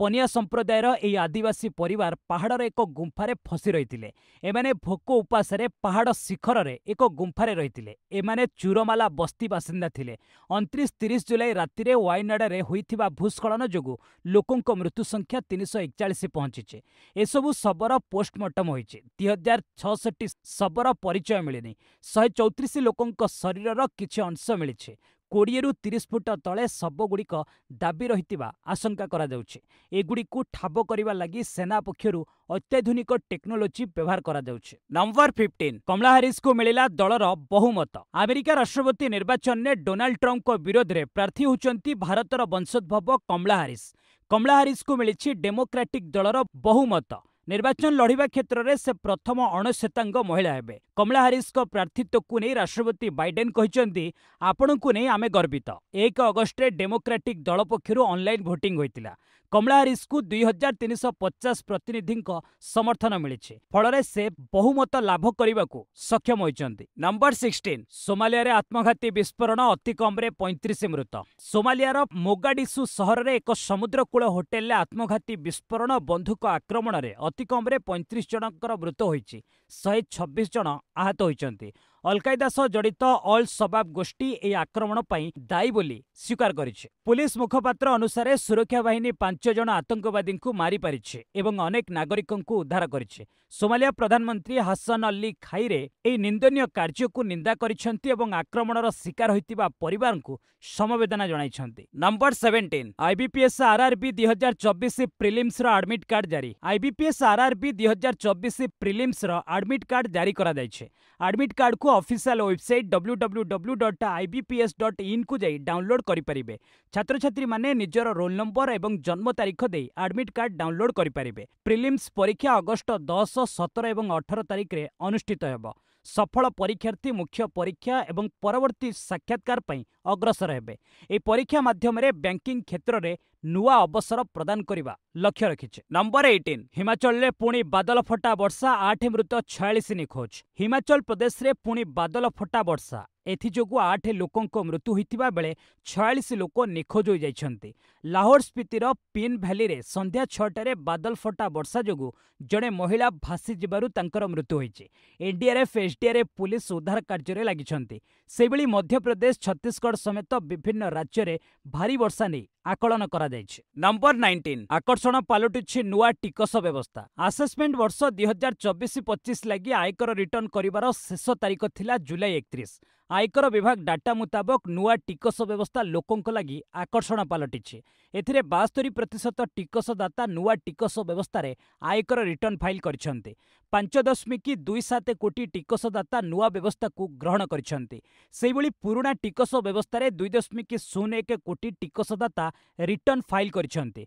ପନିଆ ସମ୍ପ୍ରଦାୟର ଏହି ଆଦିବାସୀ ପରିବାର ପାହାଡ଼ର ଏକ ଗୁମ୍ଫାରେ ଫସି ରହିଥିଲେ ଏମାନେ ଭୋକ ଉପାସରେ ପାହାଡ଼ ଶିଖରରେ ଏକ ଗୁମ୍ଫାରେ ରହିଥିଲେ ଏମାନେ ଚୁରମାଲା ବସ୍ତି ବାସିନ୍ଦା ଥିଲେ ଅଣତିରିଶ ତିରିଶ ଜୁଲାଇ ରାତିରେ ୱାଇନାଡ଼ାରେ ହୋଇଥିବା ଭୂସ୍ଖଳନ ଯୋଗୁଁ ଲୋକଙ୍କ ମୃତ୍ୟୁ ସଂଖ୍ୟା ତିନିଶହ ଏକଚାଳିଶ ପହଞ୍ଚିଛି ଏସବୁ ଶବର ପୋଷ୍ଟମର୍ଟମ୍ ହୋଇଛି ଦୁଇହଜାର ଛଅଷଠି ଶବର ପରିଚୟ ମିଳିନି ଶହେ ଚଉତିରିଶ ଲୋକଙ୍କ ଶରୀରର କିଛି ଅଂଶ ମିଳିଛି କୋଡ଼ିଏରୁ ତିରିଶ ଫୁଟ ତଳେ ଶବଗୁଡ଼ିକ ଦାବି ରହିଥିବା ଆଶଙ୍କା କରାଯାଉଛି ଏଗୁଡ଼ିକୁ ଠାବ କରିବା ଲାଗି ସେନା ପକ୍ଷରୁ ଅତ୍ୟାଧୁନିକ ଟେକ୍ନୋଲୋଜି ବ୍ୟବହାର କରାଯାଉଛି ନମ୍ବର ଫିଫ୍ଟିନ୍ କମଳା ହାରିସଙ୍କୁ ମିଳିଲା ଦଳର ବହୁମତ ଆମେରିକା ରାଷ୍ଟ୍ରପତି ନିର୍ବାଚନରେ ଡୋନାଲ୍ଡ ଟ୍ରମ୍ପଙ୍କ ବିରୋଧରେ ପ୍ରାର୍ଥୀ ହେଉଛନ୍ତି ଭାରତର ବଂଶୋଦ୍ଭବ କମଳା ହାରିସ୍ କମଳା ହାରିସଙ୍କୁ ମିଳିଛି ଡେମୋକ୍ରାଟିକ୍ ଦଳର ବହୁମତ ନିର୍ବାଚନ ଲଢ଼ିବା କ୍ଷେତ୍ରରେ ସେ ପ୍ରଥମ ଅଣଶ୍ୱେତାଙ୍ଗ ମହିଳା ହେବେ କମଳା ହାରିସ୍ଙ୍କ ପ୍ରାର୍ଥୀତ୍ୱକୁ ନେଇ ରାଷ୍ଟ୍ରପତି ବାଇଡେନ୍ କହିଛନ୍ତି ଆପଣଙ୍କୁ ନେଇ ଆମେ ଗର୍ବିତ ଏକ ଅଗଷ୍ଟରେ ଡେମୋକ୍ରାଟିକ୍ ଦଳ ପକ୍ଷରୁ ଅନ୍ଲାଇନ୍ ଭୋଟିଂ ହୋଇଥିଲା କମଳା ହାରିସ୍ଙ୍କୁ ଦୁଇ ହଜାର ତିନିଶହ ପଚାଶ ପ୍ରତିନିଧିଙ୍କ ସମର୍ଥନ ମିଳିଛି ଫଳରେ ସେ ବହୁମତ ଲାଭ କରିବାକୁ ସକ୍ଷମ ହୋଇଛନ୍ତି ନମ୍ବର ସିକ୍ସଟିନ୍ ସୋମାଲିଆରେ ଆତ୍ମଘାତୀ ବିସ୍ଫୋରଣ ଅତି କମ୍ରେ ପଇଁତିରିଶ ମୃତ ସୋମାଲିଆର ମୋଗାଡିସୁ ସହରରେ ଏକ ସମୁଦ୍ରକୂଳ ହୋଟେଲରେ ଆତ୍ମଘାତୀ ବିସ୍ଫୋରଣ ବନ୍ଧୁକ ଆକ୍ରମଣରେ ଅତି କମ୍ରେ ପଇଁତିରିଶ ଜଣଙ୍କର ମୃତ ହୋଇଛି ଶହେ ଛବିଶ ଜଣ ଆହତ ହୋଇଛନ୍ତି ଅଲକାଏଦା ସହ ଜଡ଼ିତ ଅଲ୍ ସବାବ ଗୋଷ୍ଠୀ ଏହି ଆକ୍ରମଣ ପାଇଁ ଦାୟୀ ବୋଲି ସ୍ୱୀକାର କରିଛି ପୁଲିସ୍ ମୁଖପାତ୍ର ଅନୁସାରେ ସୁରକ୍ଷା ବାହିନୀ ପାଞ୍ଚ ଜଣ ଆତଙ୍କବାଦୀଙ୍କୁ ମାରିପାରିଛି ଏବଂ ଅନେକ ନାଗରିକଙ୍କୁ ଉଦ୍ଧାର କରିଛି ସୋମାଲିଆ ପ୍ରଧାନମନ୍ତ୍ରୀ ହାସନ ଅଲ୍ଲି ଖାଇରେ ଏହି ନିନ୍ଦନୀୟ କାର୍ଯ୍ୟକୁ ନିନ୍ଦା କରିଛନ୍ତି ଏବଂ ଆକ୍ରମଣର ଶିକାର ହୋଇଥିବା ପରିବାରଙ୍କୁ ସମବେଦନା ଜଣାଇଛନ୍ତି ନମ୍ବର ସେଭେଣ୍ଟିନ୍ ଆଇବିପିଏସ୍ ଆର୍ଆର୍ବି ଦୁଇ ହଜାର ଚବିଶ ପ୍ରିଲିମ୍ସର ଆଡ୍ମିଟ୍ କାର୍ଡ ଜାରି ଆଇବିପିଏସ୍ ଆର୍ଆର୍ବି ଦୁଇ ହଜାର ଚବିଶ ପ୍ରିଲିମ୍ସର ଆଡ୍ମିଟ୍ କାର୍ଡ ଜାରି କରାଯାଇଛି ଆଡ୍ମିଟ୍ କାର୍ଡକୁ official website W W W dot IBPS dot ଇନ୍କୁ ଯାଇ ଡାଉନଲୋଡ୍ କରିପାରିବେ ଛାତ୍ରଛାତ୍ରୀମାନେ ନିଜର ରୋଲ୍ ନମ୍ବର ଏବଂ ଜନ୍ମ ତାରିଖ ଦେଇ ଆଡ୍ମିଟ୍ କାର୍ଡ ଡାଉନଲୋଡ୍ କରିପାରିବେ ପ୍ରିଲିମ୍ସ ପରୀକ୍ଷା ଅଗଷ୍ଟ ଦଶ ସତର ଏବଂ ଅଠର ତାରିଖରେ ଅନୁଷ୍ଠିତ ହେବ ସଫଳ ପରୀକ୍ଷାର୍ଥୀ ମୁଖ୍ୟ ପରୀକ୍ଷା ଏବଂ ପରବର୍ତ୍ତୀ ସାକ୍ଷାତକାର ପାଇଁ ଅଗ୍ରସର ହେବେ ଏହି ପରୀକ୍ଷା ମାଧ୍ୟମରେ ବ୍ୟାଙ୍କିଙ୍ଗ୍ କ୍ଷେତ୍ରରେ ନୂଆ ଅବସର ପ୍ରଦାନ କରିବା ଲକ୍ଷ୍ୟ ରଖିଛି ନମ୍ବର ଏଇଟିନ୍ ହିମାଚଳରେ ପୁଣି ବାଦଲ ଫଟା ବର୍ଷା ଆଠ ମୃତ ଛୟାଳିଶ ନିଖୋଜ ହିମାଚଳ ପ୍ରଦେଶରେ ପୁଣି ବାଦଲ ଫଟା ବର୍ଷା ଏଥିଯୋଗୁଁ ଆଠ ଲୋକଙ୍କ ମୃତ୍ୟୁ ହୋଇଥିବା ବେଳେ ଛୟାଳିଶ ଲୋକ ନିଖୋଜ ହୋଇଯାଇଛନ୍ତି ଲାହୋର ସ୍ପିତିର ପିନ୍ ଭ୍ୟାଲିରେ ସନ୍ଧ୍ୟା ଛଅଟାରେ ବାଦଲ ଫଟା ବର୍ଷା ଯୋଗୁଁ ଜଣେ ମହିଳା ଭାସିଯିବାରୁ ତାଙ୍କର ମୃତ୍ୟୁ ହୋଇଛି ଏନ୍ଡିଆର୍ଏଫ୍ ଏସ୍ଡିଆର୍ଏଫ୍ ପୁଲିସ୍ ଉଦ୍ଧାର କାର୍ଯ୍ୟରେ ଲାଗିଛନ୍ତି ସେହିଭଳି ମଧ୍ୟପ୍ରଦେଶ ଛତିଶଗଡ଼ ସମେତ ବିଭିନ୍ନ ରାଜ୍ୟରେ ଭାରି ବର୍ଷା ନେଇ ଆକଳନ କରାଯାଇଛି ନମ୍ବର ନାଇଣ୍ଟିନ୍ ଆକର୍ଷଣ ପାଲଟୁଛି ନୂଆ ଟିକସ ବ୍ୟବସ୍ଥା ଆସେସମେଣ୍ଟ ବର୍ଷ ଦୁଇହଜାର ଚବିଶ ପଚିଶ ଲାଗି ଆୟକର ରିଟର୍ଣ୍ଣ କରିବାର ଶେଷ ତାରିଖ ଥିଲା ଜୁଲାଇ ଏକତିରିଶ ଆୟକର ବିଭାଗ ଡାଟା ମୁତାବକ ନୂଆ ଟିକସ ବ୍ୟବସ୍ଥା ଲୋକଙ୍କ ଲାଗି ଆକର୍ଷଣ ପାଲଟିଛି ଏଥିରେ ବାସ୍ତରୀ ପ୍ରତିଶତ ଟିକସଦାତା ନୂଆ ଟିକସ ବ୍ୟବସ୍ଥାରେ ଆୟକର ରିଟର୍ଣ୍ଣ ଫାଇଲ୍ କରିଛନ୍ତି ପାଞ୍ଚ ଦଶମିକ ଦୁଇ ସାତ କୋଟି ଟିକସଦାତା ନୂଆ ବ୍ୟବସ୍ଥାକୁ ଗ୍ରହଣ କରିଛନ୍ତି ସେହିଭଳି ପୁରୁଣା ଟିକସ ବ୍ୟବସ୍ଥାରେ ଦୁଇ ଦଶମିକ ଶୂନ ଏକ କୋଟି ଟିକସଦାତା ରିଟର୍ଣ୍ଣ ଫାଇଲ୍ କରିଛନ୍ତି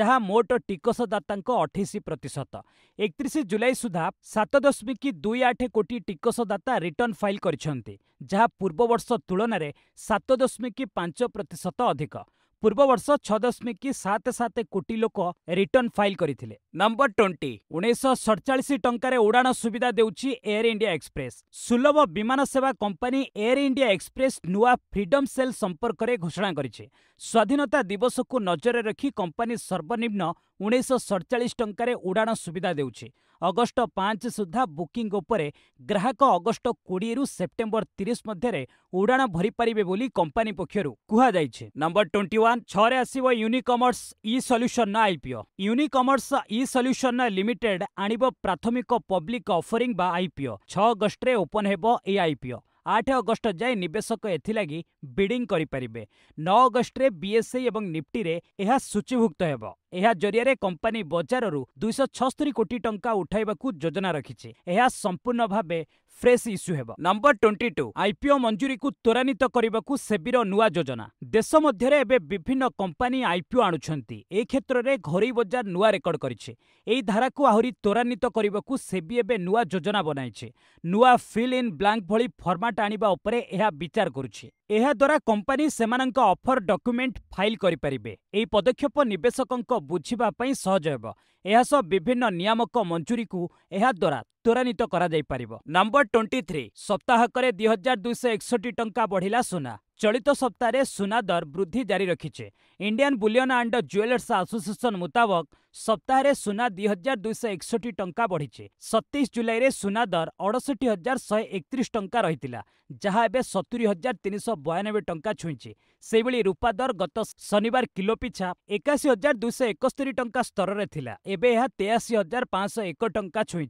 ଯାହା ମୋଟ ଟିକସଦାତାଙ୍କ ଅଠେଇଶ ପ୍ରତିଶତ ଏକତିରିଶ ଜୁଲାଇ ସୁଦ୍ଧା ସାତ ଦଶମିକ ଦୁଇ ଆଠ କୋଟି ଟିକସଦାତା ରିଟର୍ଣ୍ଣ ଫାଇଲ୍ କରିଛନ୍ତି ଯାହା ପୂର୍ବ ବର୍ଷ ତୁଳନାରେ ସାତ ଦଶମିକ ପାଞ୍ଚ ପ୍ରତିଶତ ଅଧିକ ପୂର୍ବ ବର୍ଷ ଛଅ ଦଶମିକ ସାତ ସାତ କୋଟି ଲୋକ ରିଟର୍ଣ୍ଣ ଫାଇଲ୍ କରିଥିଲେ ନମ୍ବର ଟ୍ୱେଣ୍ଟି ଉଣେଇଶହ ସଡ଼ଚାଳିଶ ଟଙ୍କାରେ ଉଡ଼ାଣ ସୁବିଧା ଦେଉଛି ଏୟାର ଇଣ୍ଡିଆ ଏକ୍ସପ୍ରେସ୍ ସୁଲଭ ବିମାନ ସେବା କମ୍ପାନୀ ଏୟାର ଇଣ୍ଡିଆ ଏକ୍ସପ୍ରେସ୍ ନୂଆ ଫ୍ରିଡମ୍ ସେଲ୍ ସମ୍ପର୍କରେ ଘୋଷଣା କରିଛି ସ୍ୱାଧୀନତା ଦିବସକୁ ନଜରରେ ରଖି କମ୍ପାନୀ ସର୍ବନିମ୍ନ ଉଣେଇଶହ ସଡ଼ଚାଳିଶ ଟଙ୍କାରେ ଉଡ଼ାଣ ସୁବିଧା ଦେଉଛି ଅଗଷ୍ଟ ପାଞ୍ଚ ସୁଦ୍ଧା ବୁକିଂ ଉପରେ ଗ୍ରାହକ ଅଗଷ୍ଟ କୋଡ଼ିଏରୁ ସେପ୍ଟେମ୍ବର ତିରିଶ ମଧ୍ୟରେ ଉଡ଼ାଣ ଭରିପାରିବେ ବୋଲି କମ୍ପାନୀ ପକ୍ଷରୁ କୁହାଯାଇଛି ନମ୍ବର ଟ୍ୱେଣ୍ଟି ୱାନ୍ ଛଅରେ ଆସିବ Unicommerce e solution IPO Unicommerce e solution limited ଆଣିବ ପ୍ରାଥମିକ ପବ୍ଲିକ ଅଫରିଂ ବା ଆଇପିଓ ଛଅ ଅଗଷ୍ଟରେ ଓପନ୍ ହେବ ଏହି ଆଇପିଓ ଆଠ ଅଗଷ୍ଟ ଯାଏ ନିବେଶକ ଏଥିଲାଗି ବିଡିଂ କରିପାରିବେ ନଅ ଅଗଷ୍ଟରେ ବିଏସ୍ଏ ଏବଂ ନିଫ୍ଟିରେ ଏହା ସୂଚୀଭୁକ୍ତ ହେବ ଏହା ଜରିଆରେ କମ୍ପାନୀ ବଜାରରୁ ଦୁଇଶହ ଛସ୍ତରୀ କୋଟି ଟଙ୍କା ଉଠାଇବାକୁ ଯୋଜନା ରଖିଛି ଏହା ସମ୍ପୂର୍ଣ୍ଣ ଭାବେ ଫ୍ରେଶ୍ ଇସ୍ୟୁ ହେବ ନମ୍ବର ଟ୍ୱେଣ୍ଟି ଟୁ ଆଇପିଓ ମଞ୍ଜୁରୀକୁ ତ୍ୱରାନ୍ୱିତ କରିବାକୁ ସେବିର ନୂଆ ଯୋଜନା ଦେଶ ମଧ୍ୟରେ ଏବେ ବିଭିନ୍ନ କମ୍ପାନୀ ଆଇପିଓ ଆଣୁଛନ୍ତି ଏ କ୍ଷେତ୍ରରେ ଘରୋଇ ବଜାର ନୂଆ ରେକର୍ଡ କରିଛି ଏହି ଧାରାକୁ ଆହୁରି ତ୍ୱରାନ୍ୱିତ କରିବାକୁ ସେବି ଏବେ ନୂଆ ଯୋଜନା ବନାଇଛି ନୂଆ ଫିଲ୍ ଇନ୍ ବ୍ଲାଙ୍କ ଭଳି ଫର୍ମାଟ୍ ଆଣିବା ଉପରେ ଏହା ବିଚାର କରୁଛି ଏହାଦ୍ୱାରା କମ୍ପାନୀ ସେମାନଙ୍କ ଅଫର୍ ଡକ୍ୟୁମେଣ୍ଟ ଫାଇଲ୍ କରିପାରିବେ ଏହି ପଦକ୍ଷେପ ନିବେଶକଙ୍କ ପାର୍ଥକ୍ୟ ବୁଝିବା ପାଇଁ ସହଜ ହେବ ଏହାସହ ବିଭିନ୍ନ ନିୟାମକ ମଞ୍ଜୁରୀକୁ ଏହାଦ୍ୱାରା ତ୍ୱରାନ୍ୱିତ କରାଯାଇପାରିବ ନମ୍ବର ଟ୍ୱେଣ୍ଟି ଥ୍ରୀ ସପ୍ତାହକରେ ଦୁଇ ହଜାର ଦୁଇଶହ ଏକଷଠି ଟଙ୍କା ବଢ଼ିଲା ସୁନା ଚଳିତ ସପ୍ତାହରେ ସୁନା ଦର ବୃଦ୍ଧି ଜାରି ରଖିଛି Indian Bullion and Jewellers Association ମୁତାବକ ସପ୍ତାହରେ ସୁନା ଦୁଇ ହଜାର ଦୁଇଶହ ଏକଷଠି ଟଙ୍କା ବଢ଼ିଛି ସତେଇଶ ଜୁଲାଇରେ ସୁନା ଦର ଅଡ଼ଷଠି ହଜାର ଶହେ ଏକତିରିଶ ଟଙ୍କା ରହିଥିଲା ଯାହା ଏବେ ସତୁରୀ ହଜାର ତିନିଶହ ବୟାନବେ ଟଙ୍କା ଛୁଇଁଛି ସେହିଭଳି ରୂପା ଦର ଗତ ଶନିବାର କିଲୋ ପିଛା ଏକାଅଶୀ ହଜାର ଦୁଇଶହ ଏକସ୍ତରୀ ଟଙ୍କା ସ୍ତରରେ ଥିଲା एवं यह तेयाशी हजार पांचश एक टा छुई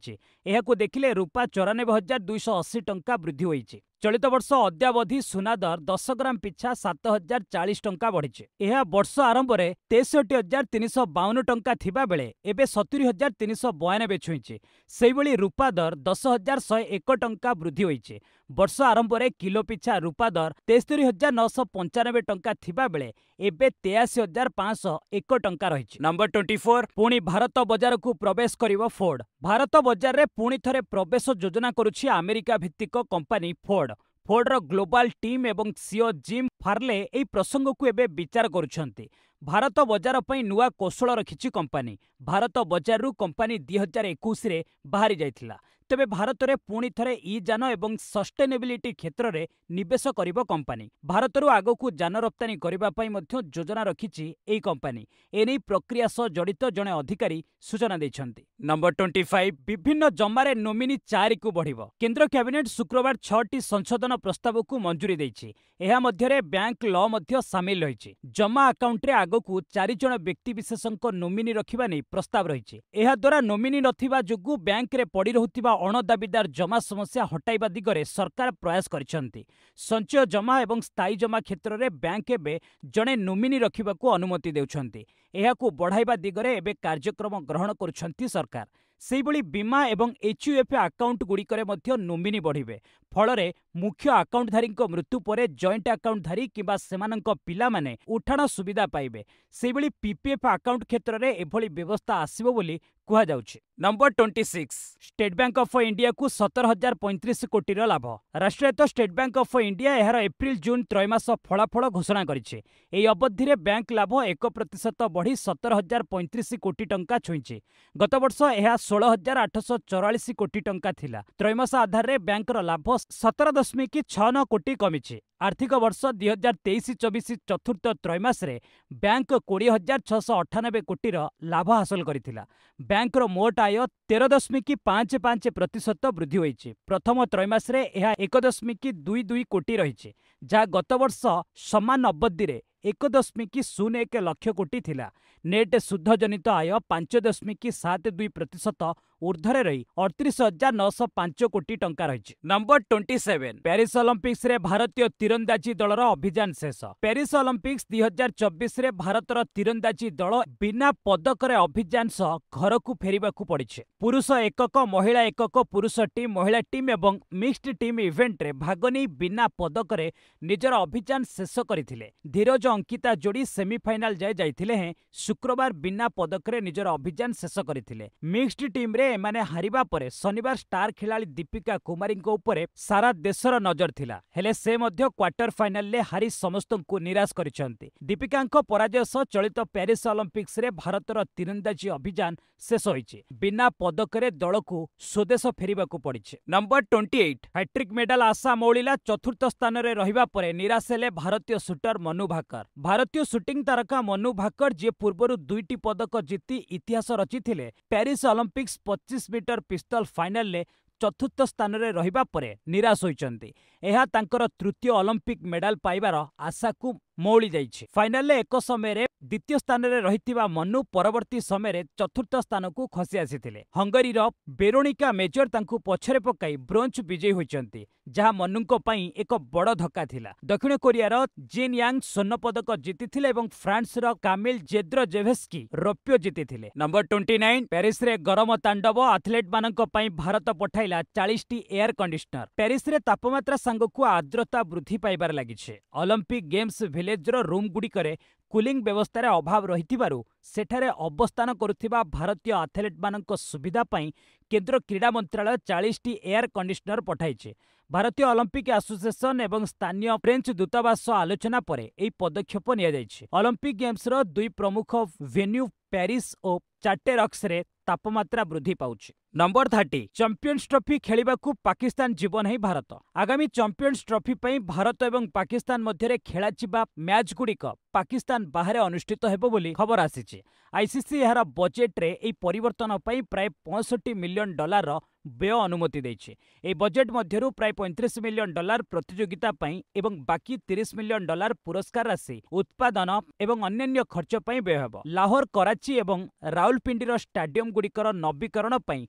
देखने रूपा चौरानबे हजार दुईश अशी टा वृद्धि ଚଳିତ ବର୍ଷ ଅଦ୍ୟାବଧି ସୁନାଦର ଦଶ ଗ୍ରାମ ପିଛା ସାତ ହଜାର ଚାଳିଶ ଟଙ୍କା ବଢ଼ିଛି ଏହା ବର୍ଷ ଆରମ୍ଭରେ ତେଷଠି ହଜାର ତିନିଶହ ବାଉନ ଟଙ୍କା ଥିବାବେଳେ ଏବେ ସତୁରି ହଜାର ତିନିଶହ ବୟାନବେ ଛୁଇଁଛି ସେହିଭଳି ରୂପା ଦର ଦଶ ହଜାର ଶହେ ଏକ ଟଙ୍କା ବୃଦ୍ଧି ହୋଇଛି ବର୍ଷ ଆରମ୍ଭରେ କିଲୋ ପିଛା ରୂପା ଦର ତେସ୍ତରି ହଜାର ନଅଶହ ପଞ୍ଚାନବେ ଟଙ୍କା ଥିବାବେଳେ ଏବେ ତେୟାଅଶୀ ହଜାର ପାଞ୍ଚଶହ ଏକ ଟଙ୍କା ରହିଛି ନମ୍ବର ଟ୍ୱେଣ୍ଟି ଫୋର୍ ପୁଣି ଭାରତ ବଜାରକୁ ପ୍ରବେଶ କରିବ ଫୋର୍ଡ ଭାରତ ବଜାରରେ ପୁଣି ଥରେ ପ୍ରବେଶ ଯୋଜନା କରୁଛି ଆମେରିକା ଭିତ୍ତିକ କମ୍ପାନୀ ଫୋର୍ଡ ଫୋର୍ଡର ଗ୍ଲୋବାଲ୍ ଟିମ୍ ଏବଂ ସିଓ ଜିମ୍ ଫାର୍ଲେ ଏହି ପ୍ରସଙ୍ଗକୁ ଏବେ ବିଚାର କରୁଛନ୍ତି ଭାରତ ବଜାର ପାଇଁ ନୂଆ କୌଶଳ ରଖିଛି କମ୍ପାନୀ ଭାରତ ବଜାରରୁ କମ୍ପାନୀ ଦୁଇହଜାର ଏକୋଇଶରେ ବାହାରି ଯାଇଥିଲା ତେବେ ଭାରତରେ ପୁଣି ଥରେ ଇ ଯାନ ଏବଂ ସଷ୍ଟେନେବିଲିଟି କ୍ଷେତ୍ରରେ ନିବେଶ କରିବ କମ୍ପାନୀ ଭାରତରୁ ଆଗକୁ ଯାନ ରପ୍ତାନୀ କରିବା ପାଇଁ ମଧ୍ୟ ଯୋଜନା ରଖିଛି ଏହି କମ୍ପାନୀ ଏନେଇ ପ୍ରକ୍ରିୟା ସହ ଜଡ଼ିତ ଜଣେ ଅଧିକାରୀ ସୂଚନା ଦେଇଛନ୍ତି ନମ୍ବର ଟ୍ୱେଣ୍ଟି ଫାଇଭ୍ ବିଭିନ୍ନ ଜମାରେ ନୋମିନି ଚାରିକୁ ବଢ଼ିବ କେନ୍ଦ୍ର କ୍ୟାବିନେଟ୍ ଶୁକ୍ରବାର ଛଅଟି ସଂଶୋଧନ ପ୍ରସ୍ତାବକୁ ମଞ୍ଜୁରୀ ଦେଇଛି ଏହା ମଧ୍ୟରେ ବ୍ୟାଙ୍କ ଲ ମଧ୍ୟ ସାମିଲ ରହିଛି ଜମା ଆକାଉଣ୍ଟରେ ଆଗକୁ ଚାରିଜଣ ବ୍ୟକ୍ତିବିଶେଷଙ୍କ ନୋମିନି ରଖିବା ନେଇ ପ୍ରସ୍ତାବ ରହିଛି ଏହାଦ୍ୱାରା ନୋମିନି ନଥିବା ଯୋଗୁଁ ବ୍ୟାଙ୍କରେ ପଡ଼ି ରହୁଥିବା ଅଣଦାବିଦାର ଜମା ସମସ୍ୟା ହଟାଇବା ଦିଗରେ ସରକାର ପ୍ରୟାସ କରିଛନ୍ତି ସଞ୍ଚୟ ଜମା ଏବଂ ସ୍ଥାୟୀ ଜମା କ୍ଷେତ୍ରରେ ବ୍ୟାଙ୍କ ଏବେ ଜଣେ ନୋମିନି ରଖିବାକୁ ଅନୁମତି ଦେଉଛନ୍ତି ଏହାକୁ ବଢ଼ାଇବା ଦିଗରେ ଏବେ କାର୍ଯ୍ୟକ୍ରମ ଗ୍ରହଣ କରୁଛନ୍ତି ସରକାର ସେହିଭଳି ବୀମା ଏବଂ ଏଚ୍ୟୁଏଫ୍ ଆକାଉଣ୍ଟଗୁଡ଼ିକରେ ମଧ୍ୟ ନୋମିନି ବଢ଼ିବେ ଫଳରେ ମୁଖ୍ୟ ଆକାଉଣ୍ଟଧାରୀଙ୍କ ମୃତ୍ୟୁ ପରେ ଜଏଣ୍ଟ ଆକାଉଣ୍ଟଧାରୀ କିମ୍ବା ସେମାନଙ୍କ ପିଲାମାନେ ଉଠାଣ ସୁବିଧା ପାଇବେ ସେହିଭଳି ପିପିଏଫ୍ ଆକାଉଣ୍ଟ କ୍ଷେତ୍ରରେ ଏଭଳି ବ୍ୟବସ୍ଥା ଆସିବ ବୋଲି କୁହାଯାଉଛି number twenty six State Bank of ଇଣ୍ଡିଆକୁ ସତର ହଜାର ପଇଁତିରିଶ କୋଟିର ଲାଭ ରାଷ୍ଟ୍ରାୟତ୍ତ State Bank of India April ଏପ୍ରିଲ୍ ଜୁନ୍ ତ୍ରୟମାସ ଫଳାଫଳ ଘୋଷଣା କରିଛି ଏହି ଅବଧିରେ ବ୍ୟାଙ୍କ ଲାଭ ଏକ ପ୍ରତିଶତ ବଢ଼ି ସତର ହଜାର ପଇଁତିରିଶ କୋଟି ଟଙ୍କା ଛୁଇଁଛି ଗତବର୍ଷ ଏହା ଷୋହଳ ହଜାର ଆଠଶହ ଚଉରାଳିଶ କୋଟି ଟଙ୍କା ଥିଲା ତ୍ରୟମାସ ଆଧାରରେ ବ୍ୟାଙ୍କର ଲାଭ ସତର ଦଶମିକ ଛଅ ନଅ କୋଟି କମିଛି ଆର୍ଥିକ ବର୍ଷ ଦୁଇ ହଜାର ତେଇଶ ଚବିଶ ଚତୁର୍ଥ ତ୍ରୈମାସରେ ବ୍ୟାଙ୍କ କୋଡ଼ିଏ ହଜାର ଛଅଶହ ଅଠାନବେ କୋଟିର ଲାଭ ହାସଲ କରିଥିଲା ବ୍ୟାଙ୍କର ମୋଟ ଆୟ ତେର ଦଶମିକ ପାଞ୍ଚ ପାଞ୍ଚ ପ୍ରତିଶତ ବୃଦ୍ଧି ହୋଇଛି ପ୍ରଥମ ତ୍ରୈମାସରେ ଏହା ଏକ ଦଶମିକ ଦୁଇ ଦୁଇ କୋଟି ରହିଛି ଯାହା ଗତବର୍ଷ ସମାନ ଅବଧିରେ ଏକ ଦଶମିକ ଶୂନ ଏକ ଲକ୍ଷ କୋଟି ଥିଲା ନେଟ୍ ଶୁଦ୍ଧଜନିତ ଆୟ ପାଞ୍ଚ ଦଶମିକ ସାତ ଦୁଇ ପ୍ରତିଶତ ଊର୍ଦ୍ଧ୍ୱରେ ରହି ଅଠତିରିଶ ହଜାର ନଅଶହ ପାଞ୍ଚ କୋଟି ଟଙ୍କା ରହିଛି ନମ୍ବର ଟ୍ୱେଣ୍ଟି ସେଭେନ ପ୍ୟାରିସ୍ ଅଲମ୍ପିକ୍ସରେ ଭାରତୀୟ ତୀରନ୍ଦାଜି ଦଳର ଅଭିଯାନ ଶେଷ ପ୍ୟାରିସ୍ ଅଲମ୍ପିକ୍ସ ଦୁଇ ହଜାର ଚବିଶରେ ଭାରତର ତୀରନ୍ଦାଜି ଦଳ ବିନା ପଦକରେ ଅଭିଯାନ ସହ ଘରକୁ ଫେରିବାକୁ ପଡ଼ିଛି ପୁରୁଷ ଏକକ ମହିଳା ଏକକ ପୁରୁଷ ଟିମ୍ ମହିଳା ଟିମ୍ ଏବଂ ମିକ୍ସଡ୍ ଟିମ୍ ଇଭେଣ୍ଟରେ ଭାଗ ନେଇ ବିନା ପଦକରେ ନିଜର ଅଭିଯାନ ଶେଷ କରିଥିଲେ ଧୀରଜ ଅଙ୍କିତା ଯୋଡ଼ି ସେମିଫାଇନାଲ ଯାଏ ଯାଇଥିଲେ ହେଁ ଶୁକ୍ରବାର ବିନା ପଦକରେ ନିଜର ଅଭିଯାନ ଶେଷ କରିଥିଲେ ମିକ୍ସଡ ଟିମ୍ରେ ଏମାନେ ହାରିବା ପରେ ଶନିବାର ଷ୍ଟାର ଖେଳାଳି ଦୀପିକା କୁମାରୀଙ୍କ ଉପରେ ସାରା ଦେଶର ନଜର ଥିଲା ହେଲେ ସେ ମଧ୍ୟ କ୍ୱାର୍ଟର ଫାଇନାଲରେ ହାରି ସମସ୍ତଙ୍କୁ ନିରାଶ କରିଛନ୍ତି ଦୀପିକାଙ୍କ ପରାଜୟ ସହ ଚଳିତ ପ୍ୟାରିସ୍ ଅଲମ୍ପିକ୍ସରେ ଭାରତର ତୀରନ୍ଦାଜୀ ଅଭିଯାନ ଶେଷ ହୋଇଛି ବିନା ପଦକରେ ଦଳକୁ ସ୍ୱଦେଶ ଫେରିବାକୁ ପଡ଼ିଛି number twenty eight hattrick medal ଆଶା ମୌଳିଲା ଚତୁର୍ଥ ସ୍ଥାନରେ ରହିବା କରିବା ପରେ ନିରାଶ ହେଲେ ଭାରତୀୟ ସୁଟର ମନୁ ଭାକର ଭାରତୀୟ ସୁଟିଂ ତାରକା ମନୁ ଭାକର ଯିଏ ପୂର୍ବରୁ ଦୁଇଟି ପଦକ ଜିତି ଇତିହାସ ରଚିଥିଲେ ପ୍ୟାରିସ୍ ଅଲିମ୍ପିକ୍ସ ପଚିଶ ମିଟର ପିସ୍ତଲ ଫାଇନାଲରେ ଚତୁର୍ଥ ସ୍ଥାନରେ ରହିବା ପରେ ନିରାଶ ହୋଇଛନ୍ତି ଏହା ତାଙ୍କର ତୃତୀୟ ଅଲମ୍ପିକ୍ ମେଡାଲ ପାଇବାର ଆଶାକୁ ମଉଳି ଯାଇଛି ଫାଇନାଲରେ ଏକ ସମୟରେ ଦ୍ୱିତୀୟ ସ୍ଥାନରେ ରହିଥିବା ମନୁ ପରବର୍ତ୍ତୀ ସମୟରେ ଚତୁର୍ଥ ସ୍ଥାନକୁ ଖସି ଆସିଥିଲେ ହଙ୍ଗରୀର ବେରୋଣିକା ମେଜର ତାଙ୍କୁ ପଛରେ ପକାଇ ବ୍ରୋଞ୍ଜ ବିଜୟୀ ହୋଇଛନ୍ତି ଯାହା ମନୁଙ୍କ ପାଇଁ ଏକ ବଡ଼ ଧକ୍କା ଥିଲା ଦକ୍ଷିଣ କୋରିଆର ଜିନ୍ ୟାଙ୍ଗ ପଦକ ଜିତିଥିଲେ ଏବଂ ଫ୍ରାନ୍ସର କାମିଲ ଜେଦ୍ର ଜେଭେସ୍କି ରୌପ୍ୟ ଜିତିଥିଲେ ନମ୍ବର ଟ୍ୱେଣ୍ଟି ନାଇନ୍ ପ୍ୟାରିସ୍ରେ ଗରମ ତାଣ୍ଡବ ଆଥଲେଟ୍ମାନଙ୍କ ପାଇଁ ଭାରତ ପଠାଇଲା ଚାଳିଶଟି ଏୟାର କଣ୍ଡିସନର ପ୍ୟାରିସ୍ରେ ତାପମାତ୍ରା ସାଙ୍ଗକୁ ଆର୍ଦ୍ରତା ବୃଦ୍ଧି ପାଇବାରେ ଲାଗିଛି ଅଲିମ୍ପିକ୍ ଗେମ୍ସ ଭିଲେଜ୍ର ରୁମ୍ଗୁଡ଼ିକରେ କୁଲିଂ ବ୍ୟବସ୍ଥାରେ ଅଭାବ ରହିଥିବାରୁ ସେଠାରେ ଅବସ୍ଥାନ କରୁଥିବା ଭାରତୀୟ ଆଥଲେଟ୍ମାନଙ୍କ ସୁବିଧା ପାଇଁ କେନ୍ଦ୍ର କ୍ରୀଡ଼ା ମନ୍ତ୍ରାଳୟ ଚାଳିଶଟି ଏୟାର କଣ୍ଡିସନର ପଠାଇଛି ଭାରତୀୟ ଅଲିମ୍ପିକ୍ ଆସୋସିଏସନ୍ ଏବଂ ସ୍ଥାନୀୟ ଫ୍ରେଞ୍ଚ ଦୂତାବାସ ଆଲୋଚନା ପରେ ଏହି ପଦକ୍ଷେପ ନିଆଯାଇଛି ଅଲିମ୍ପିକ୍ ଗେମ୍ସର ଦୁଇ ପ୍ରମୁଖ ଭେନ୍ୟୁ ପ୍ୟାରିସ୍ ଓ ଚାଟେରକ୍ସରେ ତାପମାତ୍ରା ବୃଦ୍ଧି ପାଉଛି ନମ୍ବର ଥାର୍ଟି ଚାମ୍ପିୟନ୍ସ ଟ୍ରଫି ଖେଳିବାକୁ ପାକିସ୍ତାନ ଯିବ ନାହିଁ ଭାରତ ଆଗାମୀ ଚାମ୍ପିୟନ୍ସ ଟ୍ରଫି ପାଇଁ ଭାରତ ଏବଂ ପାକିସ୍ତାନ ମଧ୍ୟରେ ଖେଳାଯିବା ମ୍ୟାଚ୍ଗୁଡ଼ିକ ପାକିସ୍ତାନ ବାହାରେ ଅନୁଷ୍ଠିତ ହେବ ବୋଲି ଖବର ଆସିଛି ଆଇସିସି ଏହାର ବଜେଟ୍ରେ ଏହି ପରିବର୍ତ୍ତନ ପାଇଁ ପ୍ରାୟ ପଞ୍ଚଷଠି ମିଲିୟନ ଡଲାରର ବ୍ୟୟ ଅନୁମତି ଦେଇଛି ଏହି ବଜେଟ୍ ମଧ୍ୟରୁ ପ୍ରାୟ ପଇଁତିରିଶ ମିଲିୟନ ଡଲାର ପ୍ରତିଯୋଗିତା ପାଇଁ ଏବଂ ବାକି ତିରିଶ ମିଲିୟନ ଡଲାର ପୁରସ୍କାର ରାଶି ଉତ୍ପାଦନ ଏବଂ ଅନ୍ୟାନ୍ୟ ଖର୍ଚ୍ଚ ପାଇଁ ବ୍ୟୟ ହେବ ଲାହୋର କରାଚି ଏବଂ ରାଉଲପିଣ୍ଡିର ଷ୍ଟାଡିୟମଗୁଡ଼ିକର ନବୀକରଣ ପାଇଁ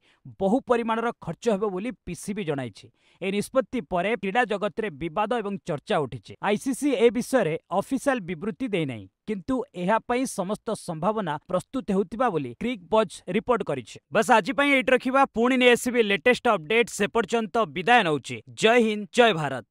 ବହୁ ପରିମାଣର ଖର୍ଚ୍ଚ ହେବ ବୋଲି ପିସିବି ଜଣାଇଛି ଏହି ନିଷ୍ପତ୍ତି ପରେ କ୍ରୀଡ଼ା ଜଗତରେ ବିବାଦ ଏବଂ ଚର୍ଚ୍ଚା ଉଠିଛି ଆଇସିସି ଏ ବିଷୟରେ ଅଫିସିଆଲ ବିବୃତ୍ତି ଦେଇନାହିଁ କିନ୍ତୁ ଏହା ପାଇଁ ସମସ୍ତ ସମ୍ଭାବନା ପ୍ରସ୍ତୁତ ହେଉଥିବା ବୋଲି କ୍ରିକ୍ ବଜ୍ ରିପୋର୍ଟ କରିଛି ବାସ୍ ଆଜି ପାଇଁ ଏଇଠି ରଖିବା ପୁଣି ନେଇ ଆସିବି ଲେଟେଷ୍ଟ ଅପଡେଟ୍ ସେ ପର୍ଯ୍ୟନ୍ତ ବିଦାୟ ନେଉଛି ଜୟ ହିନ୍ଦ ଜୟ ଭାରତ